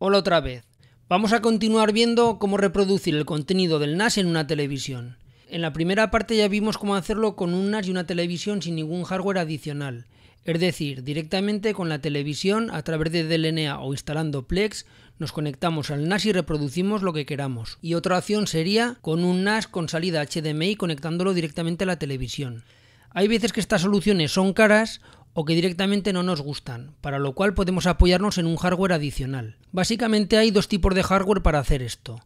Hola otra vez. Vamos a continuar viendo cómo reproducir el contenido del NAS en una televisión. En la primera parte ya vimos cómo hacerlo con un NAS y una televisión sin ningún hardware adicional, es decir, directamente con la televisión a través de DLNA o instalando Plex nos conectamos al NAS y reproducimos lo que queramos. Y otra opción sería con un NAS con salida HDMI conectándolo directamente a la televisión. Hay veces que estas soluciones son caras o que directamente no nos gustan, para lo cual podemos apoyarnos en un hardware adicional. Básicamente hay dos tipos de hardware para hacer esto.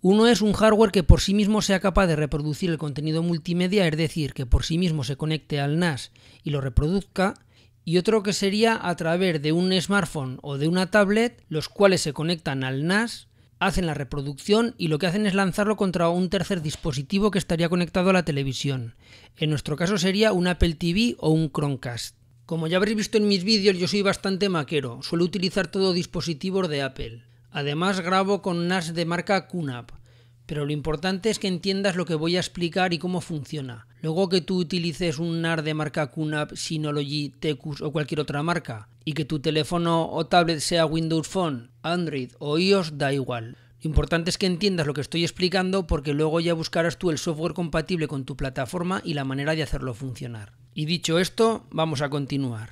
Uno es un hardware que por sí mismo sea capaz de reproducir el contenido multimedia, es decir, que por sí mismo se conecte al NAS y lo reproduzca, y otro que sería a través de un smartphone o de una tablet, los cuales se conectan al NAS, hacen la reproducción y lo que hacen es lanzarlo contra un tercer dispositivo que estaría conectado a la televisión. En nuestro caso sería un Apple TV o un Chromecast. Como ya habréis visto en mis vídeos, yo soy bastante maquero, suelo utilizar todo dispositivos de Apple. Además grabo con NAS de marca QNAP, pero lo importante es que entiendas lo que voy a explicar y cómo funciona. Luego que tú utilices un NAS de marca QNAP, Synology, Tecus o cualquier otra marca, y que tu teléfono o tablet sea Windows Phone, Android o iOS, da igual. Lo importante es que entiendas lo que estoy explicando porque luego ya buscarás tú el software compatible con tu plataforma y la manera de hacerlo funcionar. Y dicho esto, vamos a continuar.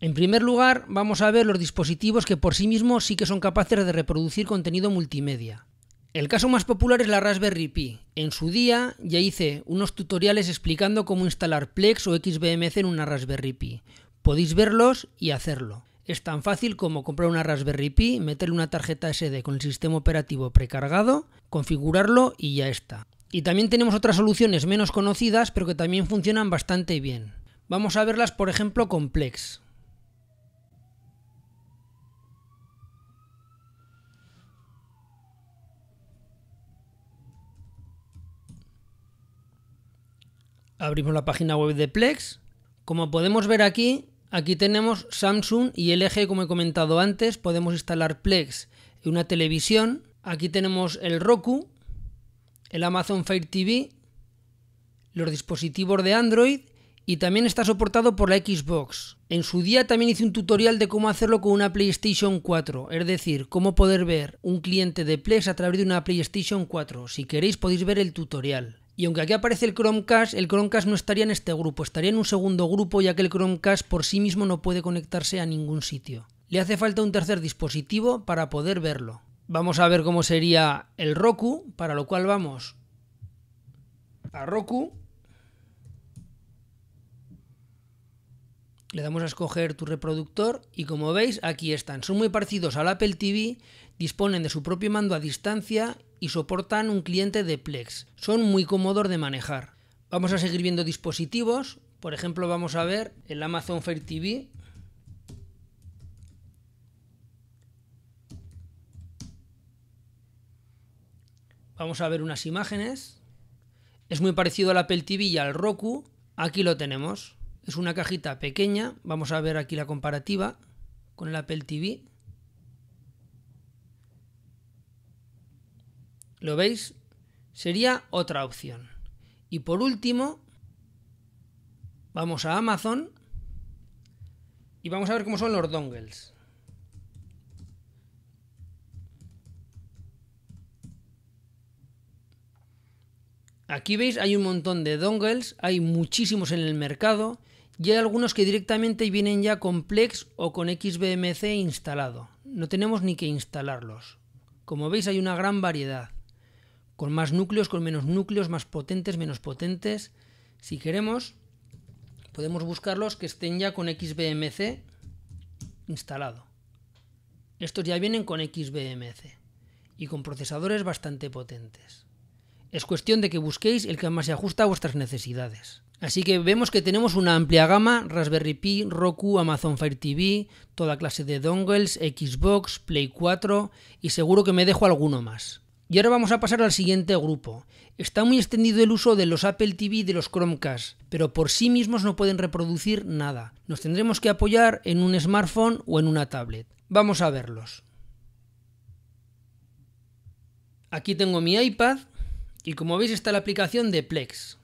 En primer lugar, vamos a ver los dispositivos que por sí mismos sí que son capaces de reproducir contenido multimedia. El caso más popular es la Raspberry Pi. En su día ya hice unos tutoriales explicando cómo instalar Plex o XBMC en una Raspberry Pi. Podéis verlos y hacerlo. Es tan fácil como comprar una Raspberry Pi, meterle una tarjeta SD con el sistema operativo precargado, configurarlo y ya está. Y también tenemos otras soluciones menos conocidas pero que también funcionan bastante bien. Vamos a verlas, por ejemplo, con Plex abrimos la página web de Plex. Como podemos ver aquí, aquí tenemos Samsung y LG, como he comentado antes. Podemos instalar Plex en una televisión. Aquí tenemos el Roku, el Amazon Fire TV, los dispositivos de Android y también está soportado por la Xbox. En su día también hice un tutorial de cómo hacerlo con una PlayStation 4, es decir, cómo poder ver un cliente de Plex a través de una PlayStation 4. Si queréis podéis ver el tutorial. Y aunque aquí aparece el Chromecast, el Chromecast no estaría en este grupo, estaría en un segundo grupo ya que el Chromecast por sí mismo no puede conectarse a ningún sitio. Le hace falta un tercer dispositivo para poder verlo. Vamos a ver cómo sería el Roku, para lo cual vamos a Roku Le damos a escoger tu reproductor y como veis aquí están. Son muy parecidos al Apple TV, disponen de su propio mando a distancia y soportan un cliente de Plex. Son muy cómodos de manejar. Vamos a seguir viendo dispositivos. Por ejemplo, vamos a ver el Amazon Fire TV. Vamos a ver unas imágenes. Es muy parecido al Apple TV y al Roku. Aquí lo tenemos. Es una cajita pequeña. Vamos a ver aquí la comparativa con el Apple TV. ¿Lo veis? Sería otra opción. Y por último, vamos a Amazon y vamos a ver cómo son los dongles. Aquí veis, hay un montón de dongles, hay muchísimos en el mercado. Y hay algunos que directamente vienen ya con Plex o con XBMC instalado. No tenemos ni que instalarlos. Como veis hay una gran variedad. Con más núcleos, con menos núcleos, más potentes, menos potentes. Si queremos, podemos buscarlos que estén ya con XBMC instalado. Estos ya vienen con XBMC y con procesadores bastante potentes. Es cuestión de que busquéis el que más se ajusta a vuestras necesidades. Así que vemos que tenemos una amplia gama, Raspberry Pi, Roku, Amazon Fire TV, toda clase de dongles, Xbox, Play 4 y seguro que me dejo alguno más. Y ahora vamos a pasar al siguiente grupo. Está muy extendido el uso de los Apple TV y de los Chromecast, pero por sí mismos no pueden reproducir nada. Nos tendremos que apoyar en un smartphone o en una tablet. Vamos a verlos. Aquí tengo mi iPad, y como veis está la aplicación de Plex.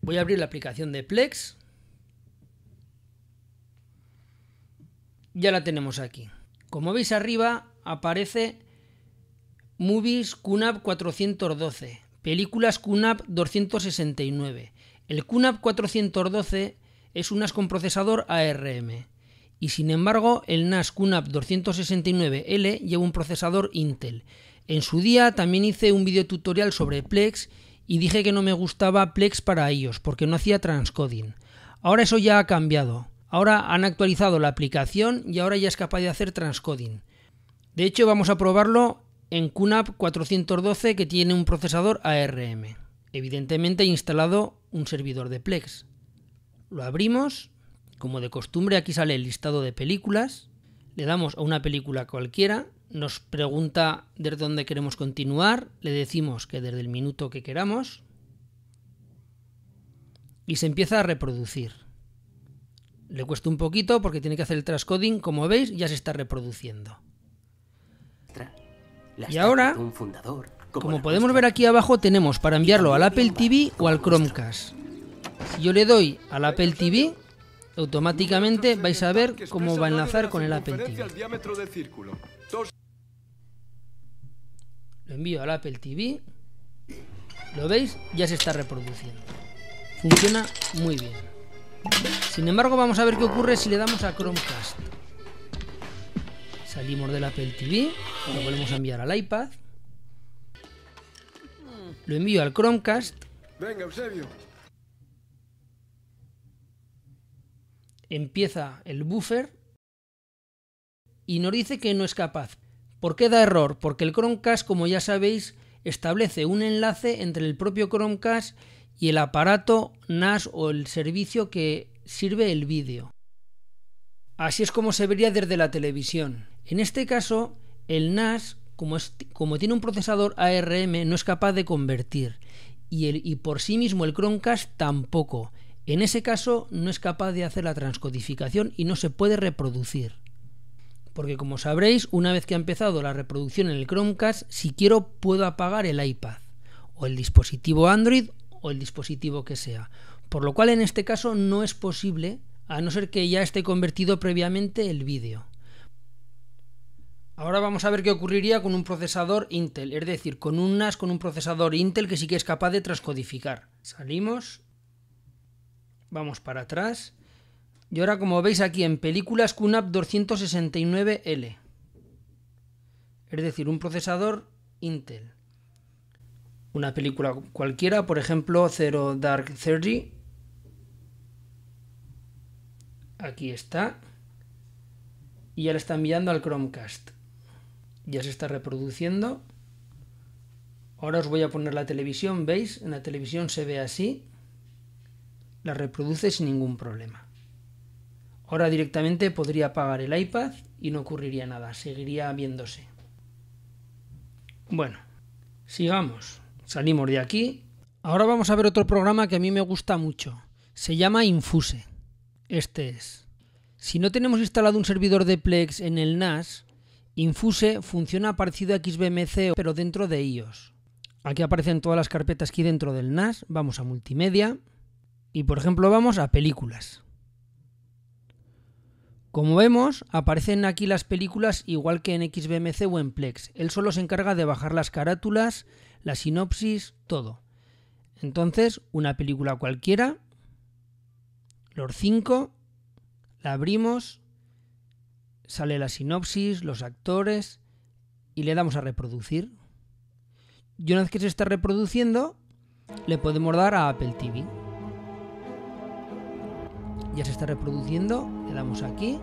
Voy a abrir la aplicación de Plex. Ya la tenemos aquí. Como veis arriba aparece Movies QNAP 412, películas QNAP 269. El QNAP 412 es un NAS con procesador ARM y sin embargo el NAS QNAP 269L lleva un procesador Intel. En su día también hice un video tutorial sobre Plex y dije que no me gustaba Plex para ellos porque no hacía transcoding. Ahora eso ya ha cambiado. Ahora han actualizado la aplicación y ahora ya es capaz de hacer transcoding. De hecho vamos a probarlo en QNAP 412 que tiene un procesador ARM. Evidentemente he instalado un servidor de Plex. Lo abrimos. Como de costumbre aquí sale el listado de películas. Le damos a una película cualquiera nos pregunta desde dónde queremos continuar, le decimos que desde el minuto que queramos y se empieza a reproducir. Le cuesta un poquito porque tiene que hacer el transcoding, como veis ya se está reproduciendo. y ahora, como podemos ver aquí abajo, tenemos para enviarlo al Apple TV o al Chromecast. Si yo le doy al Apple TV, automáticamente vais a ver cómo va a enlazar con el Apple TV envío al Apple TV. ¿Lo veis? Ya se está reproduciendo. Funciona muy bien. Sin embargo, vamos a ver qué ocurre si le damos a Chromecast. Salimos del Apple TV, lo volvemos a enviar al iPad. Lo envío al Chromecast. Venga, Empieza el buffer y nos dice que no es capaz. ¿Por qué da error? Porque el Chromecast, como ya sabéis, establece un enlace entre el propio Chromecast y el aparato NAS o el servicio que sirve el vídeo. Así es como se vería desde la televisión. En este caso, el NAS, como, tiene un procesador ARM, no es capaz de convertir. Y, y por sí mismo el Chromecast tampoco. En ese caso, no es capaz de hacer la transcodificación y no se puede reproducir porque como sabréis, una vez que ha empezado la reproducción en el Chromecast, si quiero puedo apagar el iPad, o el dispositivo Android, o el dispositivo que sea. Por lo cual en este caso no es posible, a no ser que ya esté convertido previamente el vídeo. Ahora vamos a ver qué ocurriría con un procesador Intel, es decir, con un NAS con un procesador Intel que sí que es capaz de transcodificar. Salimos, vamos para atrás y ahora, como veis aquí en películas QNAP 269L, es decir, un procesador Intel. Una película cualquiera, por ejemplo, Zero Dark Thirty. Aquí está. Y ya la está enviando al Chromecast. Ya se está reproduciendo. Ahora os voy a poner la televisión, ¿veis? En la televisión se ve así. La reproduce sin ningún problema. Ahora directamente podría apagar el iPad y no ocurriría nada, seguiría viéndose. Bueno, sigamos. Salimos de aquí. Ahora vamos a ver otro programa que a mí me gusta mucho. Se llama Infuse. Este es. Si no tenemos instalado un servidor de Plex en el NAS, Infuse funciona parecido a XBMC pero dentro de iOS. Aquí aparecen todas las carpetas aquí dentro del NAS, vamos a multimedia y por ejemplo vamos a películas. Como vemos, aparecen aquí las películas igual que en XBMC o en Plex. Él solo se encarga de bajar las carátulas, la sinopsis, todo. Entonces, una película cualquiera, los 5, la abrimos, sale la sinopsis, los actores y le damos a reproducir. Y una vez que se está reproduciendo, le podemos dar a Apple TV. Ya se está reproduciendo damos aquí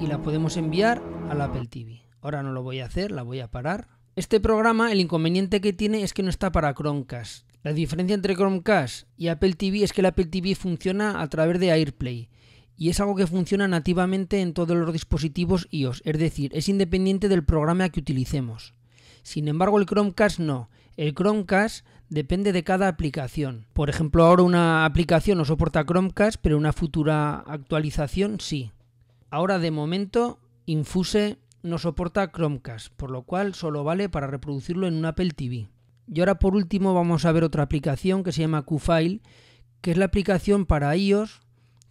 y la podemos enviar al Apple TV. Ahora no lo voy a hacer, la voy a parar. Este programa, el inconveniente que tiene es que no está para Chromecast. La diferencia entre Chromecast y Apple TV es que el Apple TV funciona a través de AirPlay y es algo que funciona nativamente en todos los dispositivos iOS, es decir, es independiente del programa que utilicemos. Sin embargo, el Chromecast no, el Chromecast depende de cada aplicación. Por ejemplo, ahora una aplicación no soporta Chromecast, pero una futura actualización sí. Ahora de momento, Infuse no soporta Chromecast, por lo cual solo vale para reproducirlo en un Apple TV. Y ahora por último vamos a ver otra aplicación que se llama QFile, que es la aplicación para iOS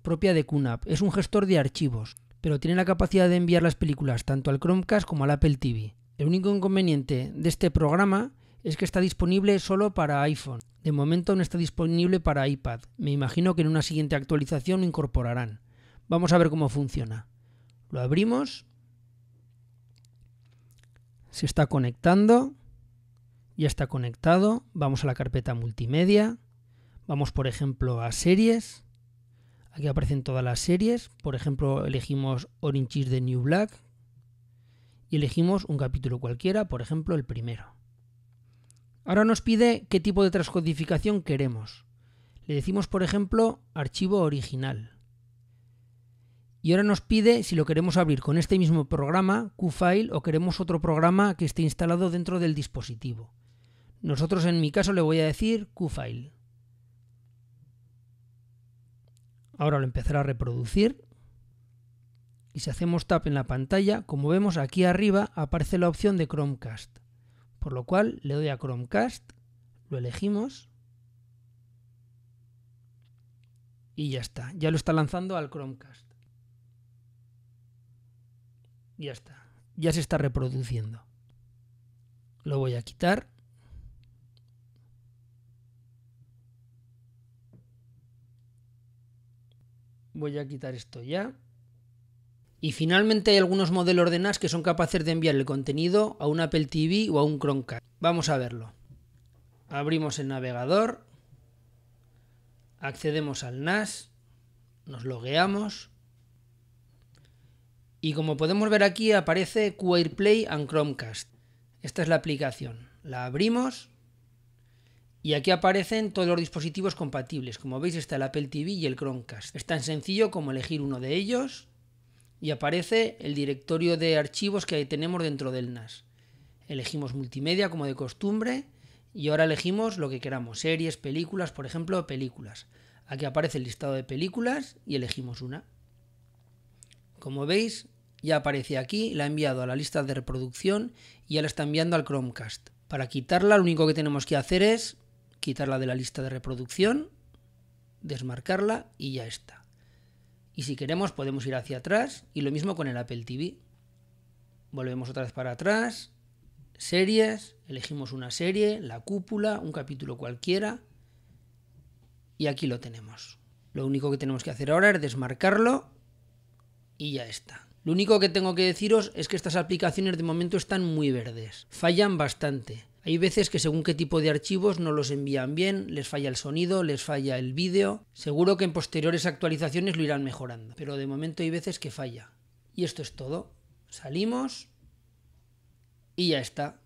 propia de QNAP. Es un gestor de archivos, pero tiene la capacidad de enviar las películas tanto al Chromecast como al Apple TV. El único inconveniente de este programa es que está disponible solo para iPhone. De momento no está disponible para iPad. Me imagino que en una siguiente actualización lo incorporarán. Vamos a ver cómo funciona. Lo abrimos. Se está conectando. Ya está conectado. Vamos a la carpeta multimedia. Vamos, por ejemplo, a series. Aquí aparecen todas las series. Por ejemplo, elegimos Orange is the New Black. Y elegimos un capítulo cualquiera, por ejemplo, el primero. Ahora nos pide qué tipo de transcodificación queremos. Le decimos, por ejemplo, archivo original. Y ahora nos pide si lo queremos abrir con este mismo programa, QFile, o queremos otro programa que esté instalado dentro del dispositivo. Nosotros en mi caso le voy a decir QFile. Ahora lo empezará a reproducir. Y si hacemos tap en la pantalla, como vemos aquí arriba aparece la opción de Chromecast. Por lo cual le doy a Chromecast, lo elegimos y ya está. Ya lo está lanzando al Chromecast. Ya está. Ya se está reproduciendo. Lo voy a quitar. Voy a quitar esto ya. Y finalmente hay algunos modelos de NAS que son capaces de enviar el contenido a un Apple TV o a un Chromecast. Vamos a verlo. Abrimos el navegador, accedemos al NAS, nos logueamos y como podemos ver aquí aparece QWire and Chromecast. Esta es la aplicación. La abrimos y aquí aparecen todos los dispositivos compatibles. Como veis está el Apple TV y el Chromecast. Es tan sencillo como elegir uno de ellos y aparece el directorio de archivos que tenemos dentro del NAS. Elegimos multimedia como de costumbre y ahora elegimos lo que queramos, series, películas, por ejemplo, películas. Aquí aparece el listado de películas y elegimos una. Como veis, ya aparece aquí, la ha enviado a la lista de reproducción y ya la está enviando al Chromecast. Para quitarla lo único que tenemos que hacer es quitarla de la lista de reproducción, desmarcarla y ya está. Y si queremos podemos ir hacia atrás y lo mismo con el Apple TV. Volvemos otra vez para atrás, series, elegimos una serie, la cúpula, un capítulo cualquiera y aquí lo tenemos. Lo único que tenemos que hacer ahora es desmarcarlo y ya está. Lo único que tengo que deciros es que estas aplicaciones de momento están muy verdes, fallan bastante. Hay veces que según qué tipo de archivos no los envían bien, les falla el sonido, les falla el vídeo. Seguro que en posteriores actualizaciones lo irán mejorando, pero de momento hay veces que falla. Y esto es todo. Salimos y ya está.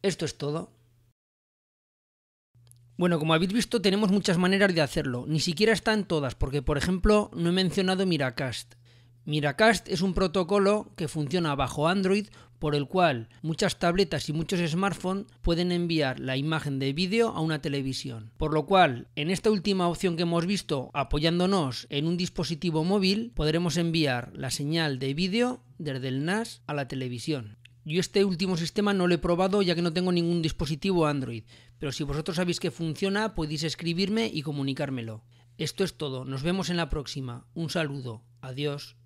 Esto es todo. Bueno, como habéis visto, tenemos muchas maneras de hacerlo. Ni siquiera están todas, porque por ejemplo no he mencionado Miracast. Miracast es un protocolo que funciona bajo Android por el cual muchas tabletas y muchos smartphones pueden enviar la imagen de vídeo a una televisión. Por lo cual, en esta última opción que hemos visto, apoyándonos en un dispositivo móvil, podremos enviar la señal de vídeo desde el NAS a la televisión. Yo este último sistema no lo he probado ya que no tengo ningún dispositivo Android, pero si vosotros sabéis que funciona podéis escribirme y comunicármelo. Esto es todo, nos vemos en la próxima. Un saludo, adiós.